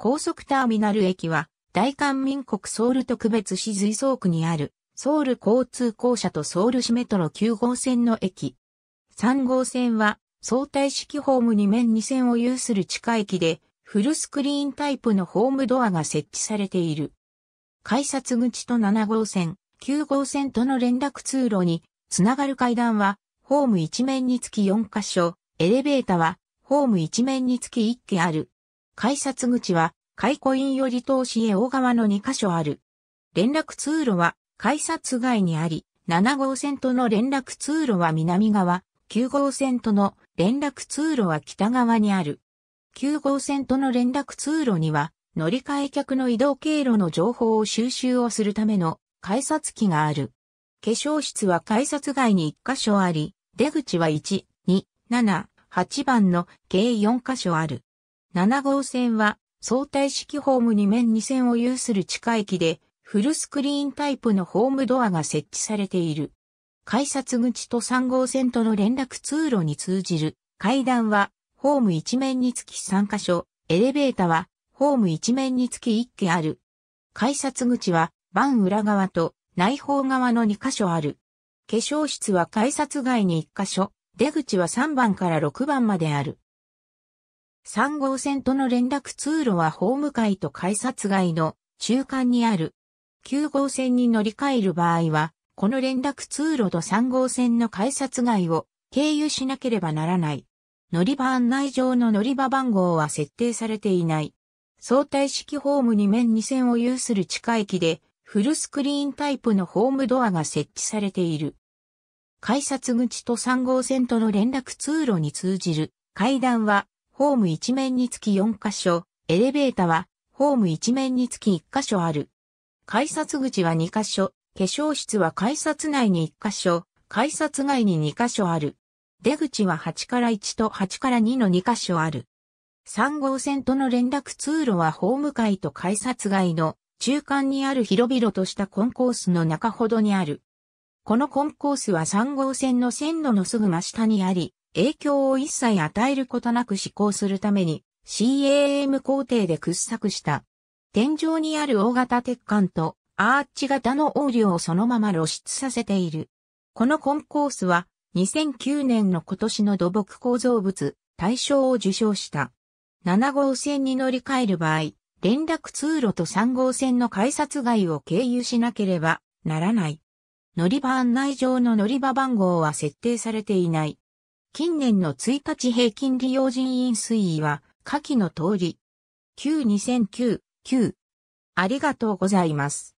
高速ターミナル駅は、大韓民国ソウル特別市随走区にある、ソウル交通公社とソウル市メトロ9号線の駅。3号線は、相対式ホーム2面2線を有する地下駅で、フルスクリーンタイプのホームドアが設置されている。改札口と7号線、9号線との連絡通路に、つながる階段は、ホーム1面につき4箇所、エレベータは、ホーム1面につき1機ある。改札口は、開庫院より東市へ大川の2カ所ある。連絡通路は、改札外にあり、7号線との連絡通路は南側、9号線との連絡通路は北側にある。9号線との連絡通路には、乗り換え客の移動経路の情報を収集をするための改札機がある。化粧室は改札外に1箇所あり、出口は1、2、7、8番の計4箇所ある。7号線は相対式ホームに面2線を有する地下駅で、フルスクリーンタイプのホームドアが設置されている。改札口と3号線との連絡通路に通じる階段は、ホーム1面につき3箇所、エレベーターは、ホーム1面につき1機ある。改札口は、番裏側と内方側の2箇所ある。化粧室は改札外に1箇所、出口は3番から6番まである。3号線との連絡通路はホーム階と改札街の中間にある。9号線に乗り換える場合は、この連絡通路と3号線の改札街を経由しなければならない。乗り場案内上の乗り場番号は設定されていない。相対式ホームに面2線を有する地下駅で、フルスクリーンタイプのホームドアが設置されている。改札口と3号線との連絡通路に通じる階段はホーム一面につき4箇所、エレベータは、ホーム一面につき1箇所ある。改札口は2箇所、化粧室は改札内に1箇所、改札外に2箇所ある。出口は8から1と8から2の2箇所ある。3号線との連絡通路はホーム階と改札外の中間にある広々としたコンコースの中ほどにある。このコンコースは3号線の線路のすぐ真下にあり、影響を一切与えることなく施行するために CAM 工程で掘削した。天井にある大型鉄管とアーチ型の横梁をそのまま露出させている。このコンコースは2009年の今年の土木構造物大賞を受賞した。7号線に乗り換える場合、連絡通路と3号線の改札外を経由しなければならない。乗り場案内上の乗り場番号は設定されていない。近年の1日平均利用人員推移は、下記の通り。9 2009 9ありがとうございます。